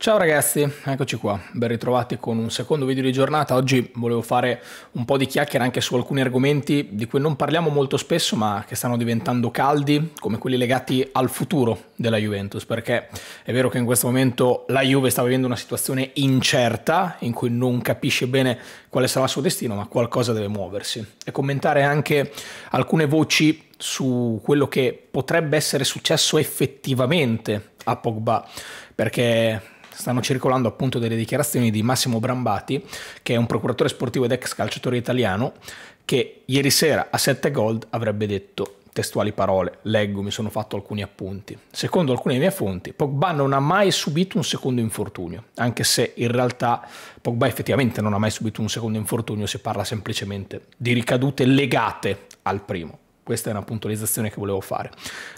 Ciao ragazzi, eccoci qua, ben ritrovati con un secondo video di giornata. Oggi volevo fare un po' di chiacchiere anche su alcuni argomenti di cui non parliamo molto spesso ma che stanno diventando caldi, come quelli legati al futuro della Juventus, perché è vero che in questo momento la Juve sta vivendo una situazione incerta in cui non capisce bene quale sarà il suo destino, ma qualcosa deve muoversi. E commentare anche alcune voci su quello che potrebbe essere successo effettivamente a Pogba, perché stanno circolando appunto delle dichiarazioni di Massimo Brambati, che è un procuratore sportivo ed ex calciatore italiano, che ieri sera a 7 Gold avrebbe detto testuali parole, leggo, mi sono fatto alcuni appunti. Secondo alcune mie fonti, Pogba non ha mai subito un secondo infortunio, anche se in realtà Pogba effettivamente non ha mai subito un secondo infortunio, si parla semplicemente di ricadute legate al primo. Questa è una puntualizzazione che volevo fare.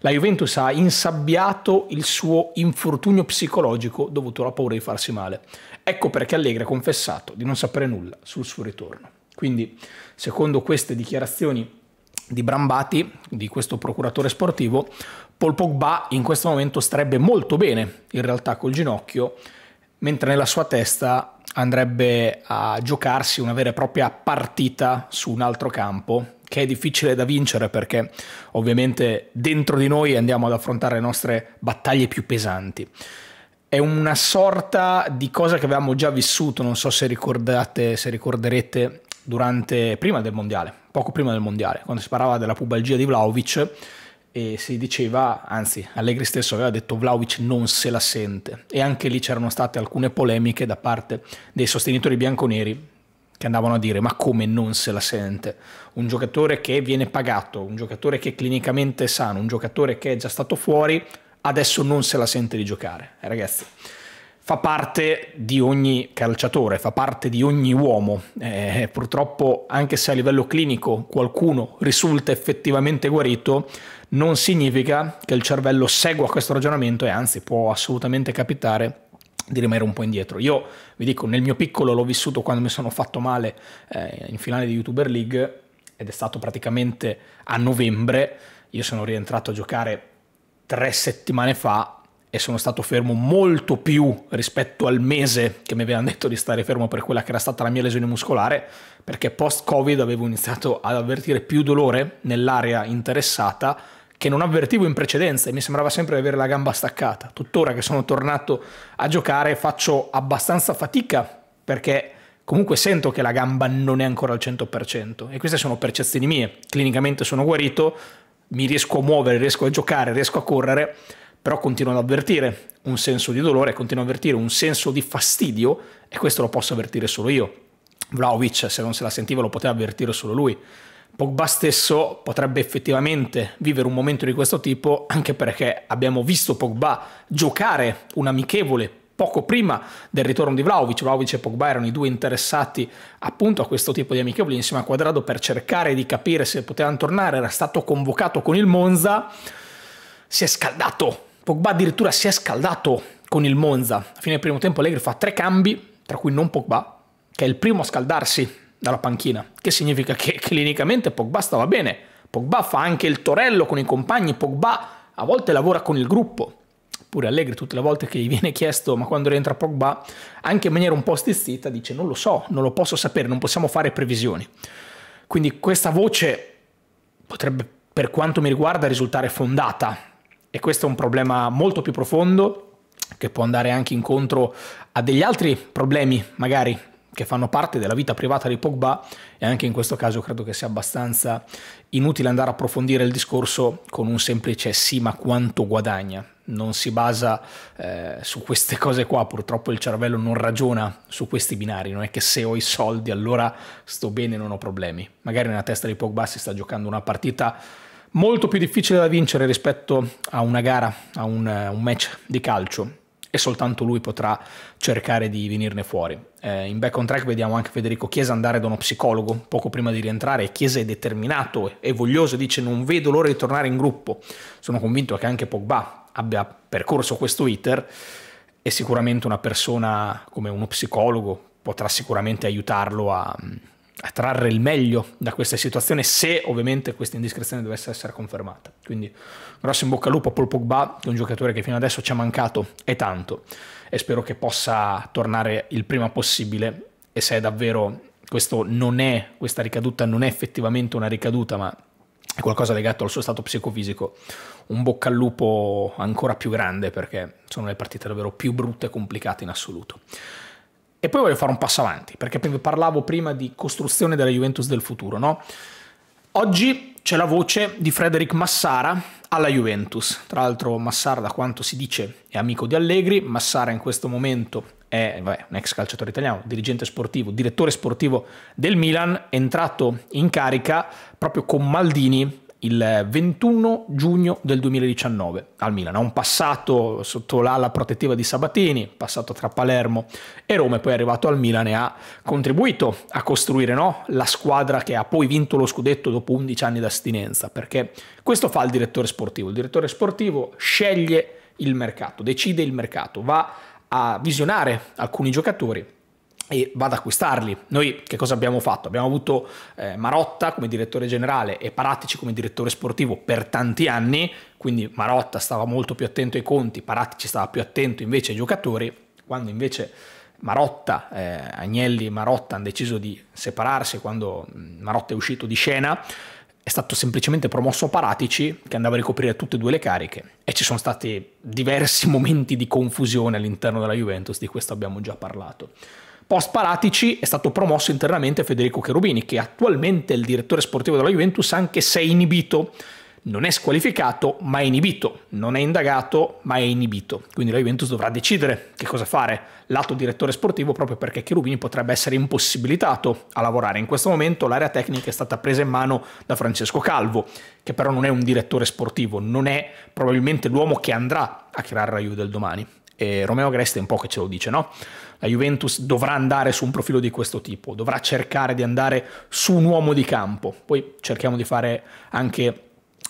La Juventus ha insabbiato il suo infortunio psicologico dovuto alla paura di farsi male. Ecco perché Allegri ha confessato di non sapere nulla sul suo ritorno. Quindi, secondo queste dichiarazioni di Brambati, di questo procuratore sportivo, Paul Pogba in questo momento starebbe molto bene in realtà col ginocchio, mentre nella sua testa andrebbe a giocarsi una vera e propria partita su un altro campo che è difficile da vincere perché ovviamente dentro di noi andiamo ad affrontare le nostre battaglie più pesanti. È una sorta di cosa che avevamo già vissuto, non so se ricordate, se ricorderete, durante, prima del mondiale, poco prima del mondiale, quando si parlava della pubalgia di Vlaovic e si diceva, anzi Allegri stesso aveva detto Vlaovic non se la sente e anche lì c'erano state alcune polemiche da parte dei sostenitori bianconeri che andavano a dire ma come non se la sente? Un giocatore che viene pagato, un giocatore che è clinicamente sano, un giocatore che è già stato fuori, adesso non se la sente di giocare. Eh, ragazzi, fa parte di ogni calciatore, fa parte di ogni uomo. Eh, purtroppo, anche se a livello clinico qualcuno risulta effettivamente guarito, non significa che il cervello segua questo ragionamento e anzi può assolutamente capitare di rimanere un po' indietro. Io vi dico, nel mio piccolo l'ho vissuto quando mi sono fatto male eh, in finale di YouTuber League ed è stato praticamente a novembre, io sono rientrato a giocare tre settimane fa e sono stato fermo molto più rispetto al mese che mi avevano detto di stare fermo per quella che era stata la mia lesione muscolare, perché post-Covid avevo iniziato ad avvertire più dolore nell'area interessata che non avvertivo in precedenza e mi sembrava sempre di avere la gamba staccata. Tuttora che sono tornato a giocare faccio abbastanza fatica perché comunque sento che la gamba non è ancora al 100% e queste sono percezioni mie. Clinicamente sono guarito, mi riesco a muovere, riesco a giocare, riesco a correre, però continuo ad avvertire un senso di dolore, continuo ad avvertire un senso di fastidio e questo lo posso avvertire solo io. Vlaovic, se non se la sentiva, lo poteva avvertire solo lui. Pogba stesso potrebbe effettivamente vivere un momento di questo tipo, anche perché abbiamo visto Pogba giocare un amichevole poco prima del ritorno di Vlaovic. Vlaovic e Pogba erano i due interessati appunto a questo tipo di amichevoli insieme a Quadrado per cercare di capire se potevano tornare. Era stato convocato con il Monza, si è scaldato. Pogba addirittura si è scaldato con il Monza. A fine del primo tempo Allegri fa tre cambi, tra cui non Pogba, che è il primo a scaldarsi dalla panchina, che significa che clinicamente Pogba stava bene. Pogba fa anche il torello con i compagni, Pogba a volte lavora con il gruppo. Pure Allegri tutte le volte che gli viene chiesto ma quando rientra Pogba, anche in maniera un po' stizzita, dice non lo so, non lo posso sapere, non possiamo fare previsioni. Quindi questa voce potrebbe, per quanto mi riguarda, risultare fondata. E questo è un problema molto più profondo che può andare anche incontro a degli altri problemi, magari che fanno parte della vita privata di Pogba e anche in questo caso credo che sia abbastanza inutile andare a approfondire il discorso con un semplice sì ma quanto guadagna. Non si basa eh, su queste cose qua, purtroppo il cervello non ragiona su questi binari, non è che se ho i soldi allora sto bene e non ho problemi. Magari nella testa di Pogba si sta giocando una partita molto più difficile da vincere rispetto a una gara, a un, eh, un match di calcio e soltanto lui potrà cercare di venirne fuori. Eh, in back on track vediamo anche Federico Chiesa andare da uno psicologo poco prima di rientrare. Chiesa è determinato e voglioso, dice: Non vedo l'ora di tornare in gruppo. Sono convinto che anche Pogba abbia percorso questo iter e sicuramente una persona come uno psicologo potrà sicuramente aiutarlo a, trarre il meglio da questa situazione se ovviamente questa indiscrezione dovesse essere confermata. Quindi grosso in bocca al lupo a Paul Pogba, che è un giocatore che fino adesso ci ha mancato e tanto e spero che possa tornare il prima possibile e se è davvero questo non è questa ricaduta non è effettivamente una ricaduta, ma è qualcosa legato al suo stato psicofisico, un bocca al lupo ancora più grande perché sono le partite davvero più brutte e complicate in assoluto. E poi voglio fare un passo avanti, perché parlavo prima di costruzione della Juventus del futuro, no? Oggi c'è la voce di Frederic Massara alla Juventus. Tra l'altro Massara, da quanto si dice, è amico di Allegri. Massara in questo momento è vabbè, un ex calciatore italiano, dirigente sportivo, direttore sportivo del Milan, entrato in carica proprio con Maldini il 21 giugno del 2019 al Milan. Ha un passato sotto l'ala protettiva di Sabatini, passato tra Palermo e Roma e poi è arrivato al Milan e ha contribuito a costruire no? la squadra che ha poi vinto lo scudetto dopo 11 anni d'astinenza, perché questo fa il direttore sportivo. Il direttore sportivo sceglie il mercato, decide il mercato, va a visionare alcuni giocatori e vado ad acquistarli. Noi che cosa abbiamo fatto? Abbiamo avuto eh, Marotta come direttore generale e Paratici come direttore sportivo per tanti anni, quindi Marotta stava molto più attento ai conti, Paratici stava più attento invece ai giocatori, quando invece Marotta, eh, Agnelli e Marotta hanno deciso di separarsi quando mm, Marotta è uscito di scena, è stato semplicemente promosso Paratici che andava a ricoprire tutte e due le cariche e ci sono stati diversi momenti di confusione all'interno della Juventus, di questo abbiamo già parlato. Post Paratici è stato promosso internamente Federico Cherubini, che attualmente è il direttore sportivo della Juventus, anche se è inibito. Non è squalificato, ma è inibito. Non è indagato, ma è inibito. Quindi la Juventus dovrà decidere che cosa fare lato direttore sportivo, proprio perché Cherubini potrebbe essere impossibilitato a lavorare. In questo momento l'area tecnica è stata presa in mano da Francesco Calvo, che però non è un direttore sportivo, non è probabilmente l'uomo che andrà a creare la Juve del domani e Romeo Agreste è un po' che ce lo dice, no? La Juventus dovrà andare su un profilo di questo tipo, dovrà cercare di andare su un uomo di campo. Poi cerchiamo di fare anche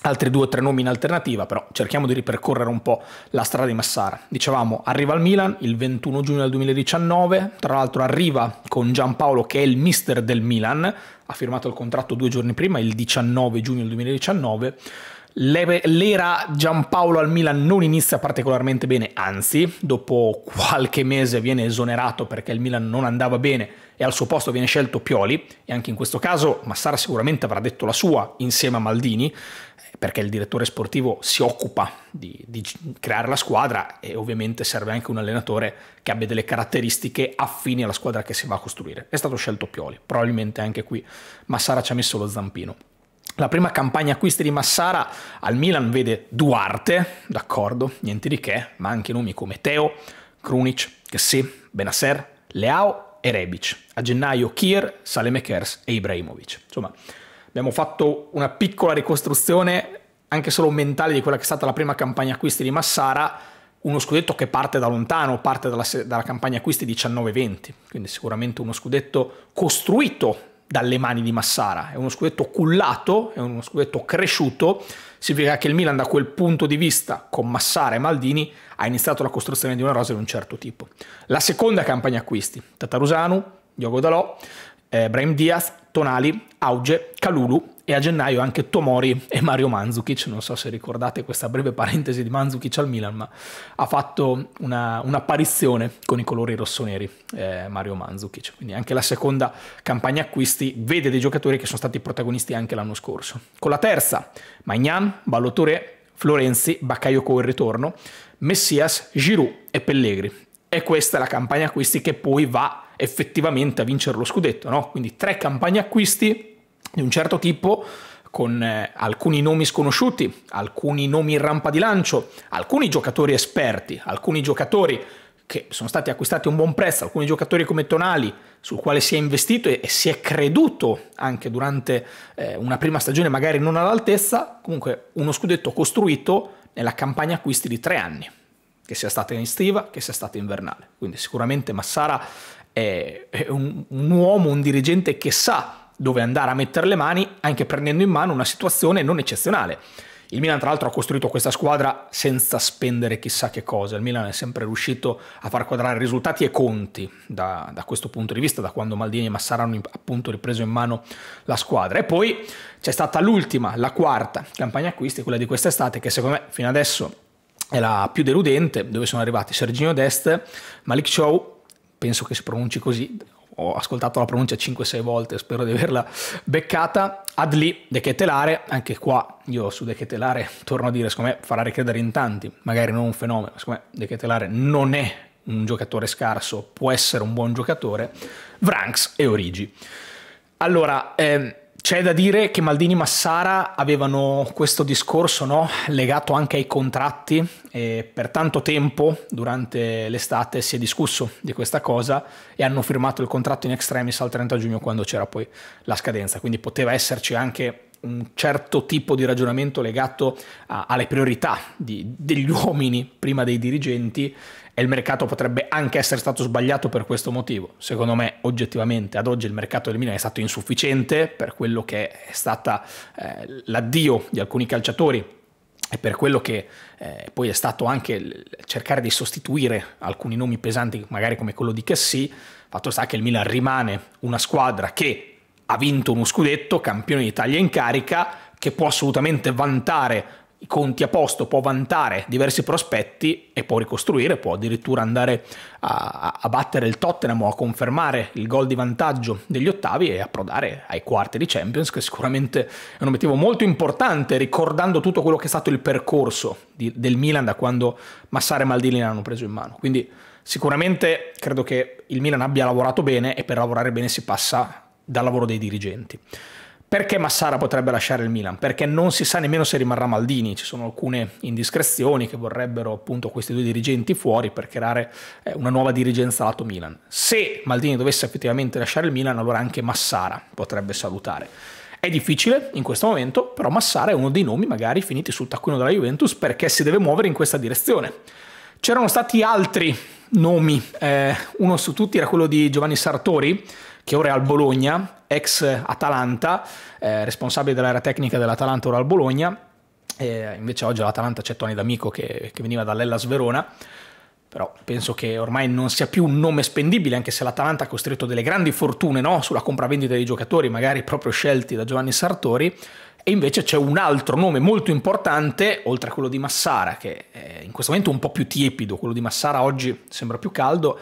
altri due o tre nomi in alternativa, però cerchiamo di ripercorrere un po' la strada di Massara. Dicevamo, arriva al Milan il 21 giugno del 2019, tra l'altro arriva con Giampaolo che è il mister del Milan, ha firmato il contratto due giorni prima, il 19 giugno del 2019 L'era Giampaolo al Milan non inizia particolarmente bene, anzi, dopo qualche mese viene esonerato perché il Milan non andava bene e al suo posto viene scelto Pioli e anche in questo caso Massara sicuramente avrà detto la sua insieme a Maldini perché il direttore sportivo si occupa di, di, creare la squadra e ovviamente serve anche un allenatore che abbia delle caratteristiche affini alla squadra che si va a costruire. È stato scelto Pioli, probabilmente anche qui Massara ci ha messo lo zampino. La prima campagna acquisti di Massara al Milan vede Duarte, d'accordo, niente di che, ma anche nomi come Teo, Krunic, Kessi, Benasser, Leao e Rebic. A gennaio Kier, Salemekers e Ibrahimovic. Insomma, abbiamo fatto una piccola ricostruzione anche solo mentale di quella che è stata la prima campagna acquisti di Massara, uno scudetto che parte da lontano, parte dalla, dalla campagna acquisti 19-20, quindi sicuramente uno scudetto costruito dalle mani di Massara. È uno scudetto cullato, è uno scudetto cresciuto, significa che il Milan da quel punto di vista, con Massara e Maldini, ha iniziato la costruzione di una rosa di un certo tipo. La seconda campagna acquisti, Tatarusanu, Diogo Dalò, eh, Brahim Diaz, Tonali, Auge, Calulu e a gennaio anche Tomori e Mario Mandzukic. Non so se ricordate questa breve parentesi di Mandzukic al Milan, ma ha fatto una, un'apparizione con i colori rossoneri eh, Mario Mandzukic. Quindi anche la seconda campagna acquisti vede dei giocatori che sono stati protagonisti anche l'anno scorso. Con la terza, Magnan, Ballotore, Florenzi, Baccaiocco in ritorno, Messias, Giroud e Pellegri. E questa è la campagna acquisti che poi va a effettivamente a vincere lo scudetto, no? Quindi tre campagne acquisti di un certo tipo con eh, alcuni nomi sconosciuti, alcuni nomi in rampa di lancio, alcuni giocatori esperti, alcuni giocatori che sono stati acquistati a un buon prezzo, alcuni giocatori come Tonali, sul quale si è investito e, e si è creduto anche durante eh, una prima stagione magari non all'altezza, comunque uno scudetto costruito nella campagna acquisti di tre anni, che sia stata in estiva, che sia stata invernale. Quindi sicuramente Massara è, un, un uomo, un dirigente che sa dove andare a mettere le mani, anche prendendo in mano una situazione non eccezionale. Il Milan, tra l'altro, ha costruito questa squadra senza spendere chissà che cosa. Il Milan è sempre riuscito a far quadrare risultati e conti da, da questo punto di vista, da quando Maldini e Massara hanno appunto ripreso in mano la squadra. E poi c'è stata l'ultima, la quarta campagna acquisti, quella di quest'estate, che secondo me fino adesso è la più deludente, dove sono arrivati Serginio Dest, Malik Show penso che si pronunci così, ho ascoltato la pronuncia 5-6 volte, spero di averla beccata, Adli De Ketelare, anche qua io su De torno a dire, secondo me farà ricredere in tanti, magari non un fenomeno, secondo me De non è un giocatore scarso, può essere un buon giocatore, Vranx e Origi. Allora, ehm, c'è da dire che Maldini e Massara avevano questo discorso no? legato anche ai contratti e per tanto tempo durante l'estate si è discusso di questa cosa e hanno firmato il contratto in extremis al 30 giugno quando c'era poi la scadenza, quindi poteva esserci anche un certo tipo di ragionamento legato a, alle priorità di, degli uomini prima dei dirigenti e il mercato potrebbe anche essere stato sbagliato per questo motivo. Secondo me, oggettivamente, ad oggi il mercato del Milan è stato insufficiente per quello che è stata eh, l'addio di alcuni calciatori e per quello che eh, poi è stato anche cercare di sostituire alcuni nomi pesanti, magari come quello di Cassie, fatto sta che il Milan rimane una squadra che ha vinto uno scudetto, campione d'Italia in carica, che può assolutamente vantare i conti a posto, può vantare diversi prospetti e può ricostruire, può addirittura andare a, a battere il Tottenham o a confermare il gol di vantaggio degli ottavi e approdare ai quarti di Champions, che sicuramente è un obiettivo molto importante, ricordando tutto quello che è stato il percorso di, del Milan da quando Massare e Maldini l'hanno preso in mano. Quindi sicuramente credo che il Milan abbia lavorato bene e per lavorare bene si passa dal lavoro dei dirigenti. Perché Massara potrebbe lasciare il Milan? Perché non si sa nemmeno se rimarrà Maldini, ci sono alcune indiscrezioni che vorrebbero appunto questi due dirigenti fuori per creare eh, una nuova dirigenza lato Milan. Se Maldini dovesse effettivamente lasciare il Milan, allora anche Massara potrebbe salutare. È difficile in questo momento, però Massara è uno dei nomi magari finiti sul taccuino della Juventus perché si deve muovere in questa direzione. C'erano stati altri nomi, eh, uno su tutti era quello di Giovanni Sartori, che ora è al Bologna, ex Atalanta, eh, responsabile dell'area tecnica dell'Atalanta ora al Bologna, e invece oggi all'Atalanta c'è Tony D'Amico che, che veniva dall'Ellas Verona, però penso che ormai non sia più un nome spendibile, anche se l'Atalanta ha costretto delle grandi fortune no? sulla compravendita dei giocatori, magari proprio scelti da Giovanni Sartori, e invece c'è un altro nome molto importante, oltre a quello di Massara, che in questo momento è un po' più tiepido, quello di Massara oggi sembra più caldo,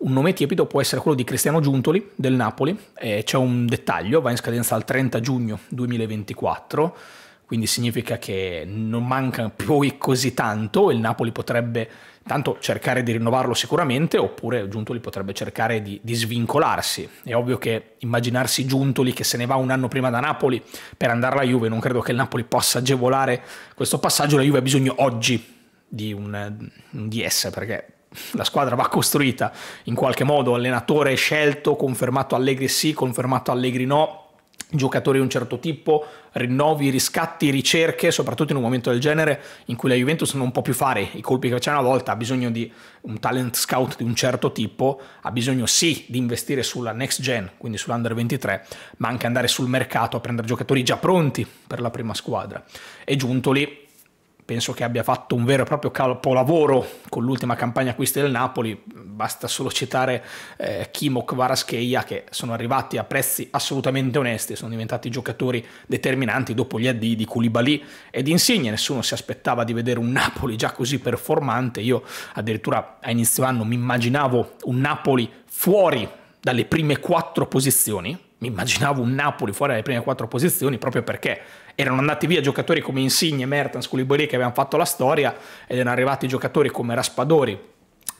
un nome tiepido può essere quello di Cristiano Giuntoli del Napoli, eh, c'è un dettaglio, va in scadenza al 30 giugno 2024, quindi significa che non manca più così tanto, il Napoli potrebbe tanto cercare di rinnovarlo sicuramente, oppure Giuntoli potrebbe cercare di, di, svincolarsi. È ovvio che immaginarsi Giuntoli che se ne va un anno prima da Napoli per andare alla Juve, non credo che il Napoli possa agevolare questo passaggio, la Juve ha bisogno oggi di un, un DS perché la squadra va costruita in qualche modo, allenatore scelto, confermato Allegri sì, confermato Allegri no, giocatori di un certo tipo, rinnovi, riscatti, ricerche, soprattutto in un momento del genere in cui la Juventus non può più fare i colpi che faceva una volta, ha bisogno di un talent scout di un certo tipo, ha bisogno sì di investire sulla next gen, quindi sull'under 23, ma anche andare sul mercato a prendere giocatori già pronti per la prima squadra. E lì, penso che abbia fatto un vero e proprio capolavoro con l'ultima campagna acquisti del Napoli, basta solo citare eh, Kimok, Varascheia che sono arrivati a prezzi assolutamente onesti, sono diventati giocatori determinanti dopo gli addii di Koulibaly di Insigne, nessuno si aspettava di vedere un Napoli già così performante, io addirittura a inizio anno mi immaginavo un Napoli fuori dalle prime quattro posizioni, mi immaginavo un Napoli fuori dalle prime quattro posizioni proprio perché erano andati via giocatori come Insigne, Mertens, Koulibaly che avevano fatto la storia ed erano arrivati giocatori come Raspadori,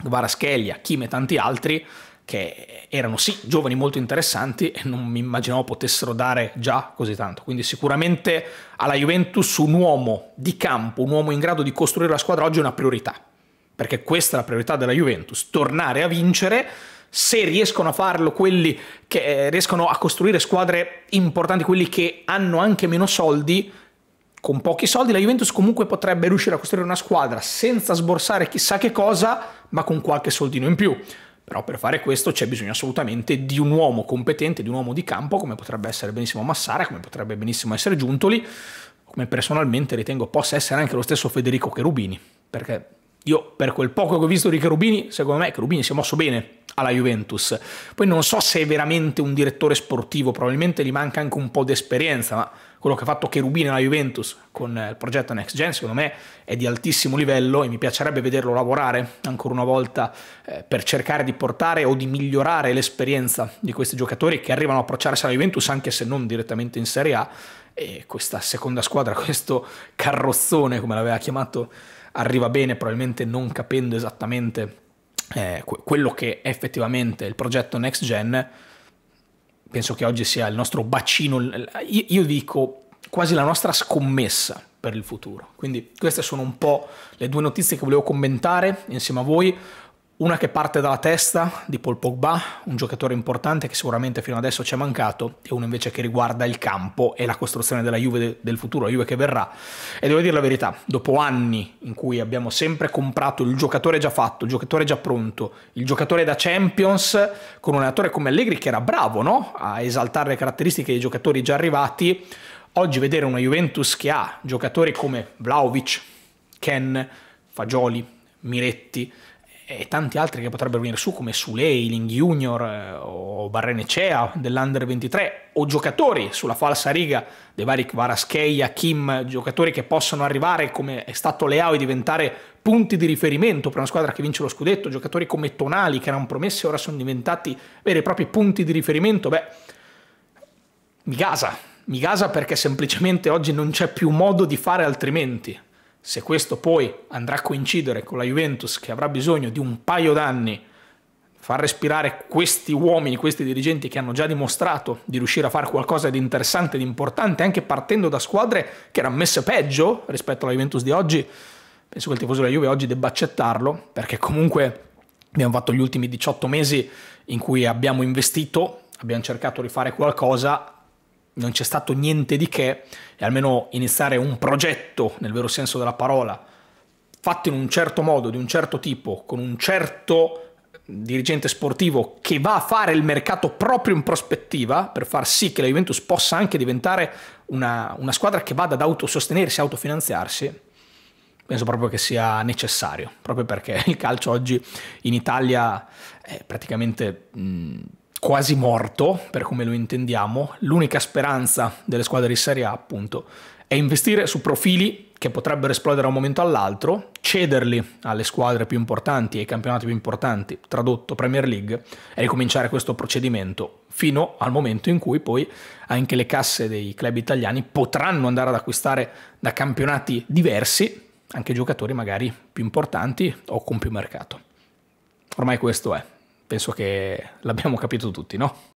Gvarascheglia, Kim e tanti altri che erano sì giovani molto interessanti e non mi immaginavo potessero dare già così tanto. Quindi sicuramente alla Juventus un uomo di campo, un uomo in grado di costruire la squadra oggi è una priorità, perché questa è la priorità della Juventus, tornare a vincere se riescono a farlo quelli che eh, riescono a costruire squadre importanti, quelli che hanno anche meno soldi, con pochi soldi la Juventus comunque potrebbe riuscire a costruire una squadra senza sborsare chissà che cosa, ma con qualche soldino in più. Però per fare questo c'è bisogno assolutamente di un uomo competente, di un uomo di campo, come potrebbe essere benissimo Massara, come potrebbe benissimo essere Giuntoli, come personalmente ritengo possa essere anche lo stesso Federico Cherubini, perché io, per quel poco che ho visto di Cherubini, secondo me Cherubini si è mosso bene alla Juventus. Poi non so se è veramente un direttore sportivo, probabilmente gli manca anche un po' di esperienza, ma quello che ha fatto Cherubini alla Juventus con eh, il progetto Next Gen, secondo me è di altissimo livello e mi piacerebbe vederlo lavorare ancora una volta eh, per cercare di portare o di migliorare l'esperienza di questi giocatori che arrivano a approcciarsi alla Juventus anche se non direttamente in Serie A e questa seconda squadra, questo carrozzone come l'aveva chiamato arriva bene, probabilmente non capendo esattamente eh, quello che è effettivamente il progetto Next Gen, penso che oggi sia il nostro bacino, io, io dico quasi la nostra scommessa per il futuro. Quindi queste sono un po' le due notizie che volevo commentare insieme a voi. Una che parte dalla testa di Paul Pogba, un giocatore importante che sicuramente fino adesso ci è mancato, e una invece che riguarda il campo e la costruzione della Juve del futuro, la Juve che verrà. E devo dire la verità, dopo anni in cui abbiamo sempre comprato il giocatore già fatto, il giocatore già pronto, il giocatore da Champions, con un allenatore come Allegri che era bravo no? a esaltare le caratteristiche dei giocatori già arrivati, oggi vedere una Juventus che ha giocatori come Vlaovic, Ken, Fagioli, Miretti, e tanti altri che potrebbero venire su come Suleiling Junior eh, o Barrene Cea dell'Under 23 o giocatori sulla falsa riga dei Varik Varascheia, Kim, giocatori che possono arrivare come è stato Leao e diventare punti di riferimento per una squadra che vince lo scudetto, giocatori come Tonali che erano promessi e ora sono diventati veri e propri punti di riferimento, beh mi gasa, mi gasa perché semplicemente oggi non c'è più modo di fare altrimenti. Se questo poi andrà a coincidere con la Juventus che avrà bisogno di un paio d'anni far respirare questi uomini, questi dirigenti che hanno già dimostrato di riuscire a fare qualcosa di interessante, di importante, anche partendo da squadre che erano messe peggio rispetto alla Juventus di oggi, penso che il tifoso della Juve oggi debba accettarlo, perché comunque abbiamo fatto gli ultimi 18 mesi in cui abbiamo investito, abbiamo cercato di fare qualcosa, non c'è stato niente di che, e almeno iniziare un progetto, nel vero senso della parola, fatto in un certo modo, di un certo tipo, con un certo dirigente sportivo che va a fare il mercato proprio in prospettiva per far sì che la Juventus possa anche diventare una, una squadra che vada ad autosostenersi, autofinanziarsi, penso proprio che sia necessario, proprio perché il calcio oggi in Italia è praticamente... Mh, quasi morto, per come lo intendiamo, l'unica speranza delle squadre di Serie A, appunto, è investire su profili che potrebbero esplodere da un momento all'altro, cederli alle squadre più importanti, e ai campionati più importanti, tradotto Premier League, e ricominciare questo procedimento fino al momento in cui poi anche le casse dei club italiani potranno andare ad acquistare da campionati diversi anche giocatori magari più importanti o con più mercato. Ormai questo è, penso che l'abbiamo capito tutti, no?